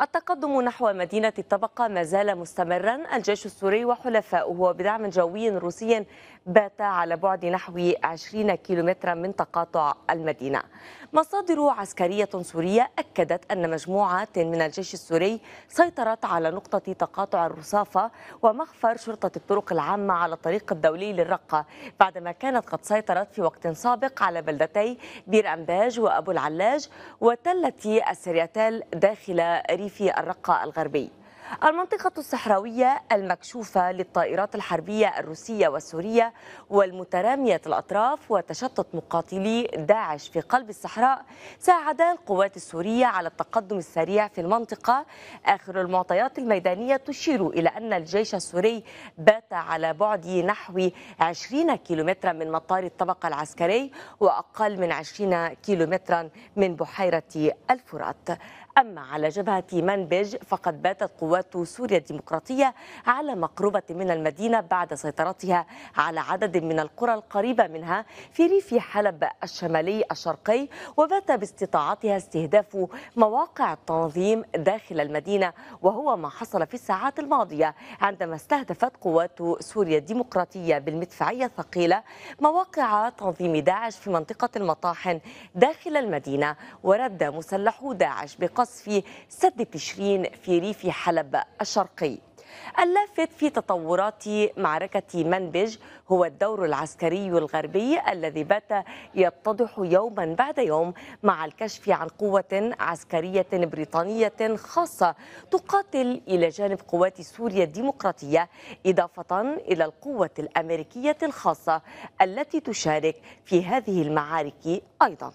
التقدم نحو مدينة الطبقة ما زال مستمرا الجيش السوري وحلفاؤه بدعم جوي روسي بات على بعد نحو 20 كيلومترا من تقاطع المدينة مصادر عسكرية سورية أكدت أن مجموعات من الجيش السوري سيطرت على نقطة تقاطع الرصافة ومخفر شرطة الطرق العامة على الطريق الدولي للرقة بعدما كانت قد سيطرت في وقت سابق على بلدتي بير أنباج وأبو العلاج وتلة السريتال داخل الريفي الرقة الغربي المنطقة الصحراوية المكشوفة للطائرات الحربية الروسية والسورية والمترامية الأطراف وتشتت مقاتلي داعش في قلب الصحراء ساعد القوات السورية على التقدم السريع في المنطقة آخر المعطيات الميدانية تشير إلى أن الجيش السوري بات على بعد نحو 20 كيلومترا من مطار الطبقة العسكري وأقل من 20 كيلومترا من بحيرة الفرات أما على جبهة منبج فقد باتت قوات قوات سوريا الديمقراطية على مقربة من المدينة بعد سيطرتها على عدد من القرى القريبة منها في ريف حلب الشمالي الشرقي وبات باستطاعتها استهداف مواقع التنظيم داخل المدينة وهو ما حصل في الساعات الماضية عندما استهدفت قوات سوريا الديمقراطية بالمدفعية الثقيلة مواقع تنظيم داعش في منطقة المطاحن داخل المدينة ورد مسلحو داعش بقصف سد تشرين في ريف حلب المحلب الشرقي اللافت في تطورات معركة منبج هو الدور العسكري الغربي الذي بات يتضح يوما بعد يوم مع الكشف عن قوة عسكرية بريطانية خاصة تقاتل إلى جانب قوات سوريا الديمقراطية إضافة إلى القوة الأمريكية الخاصة التي تشارك في هذه المعارك أيضاً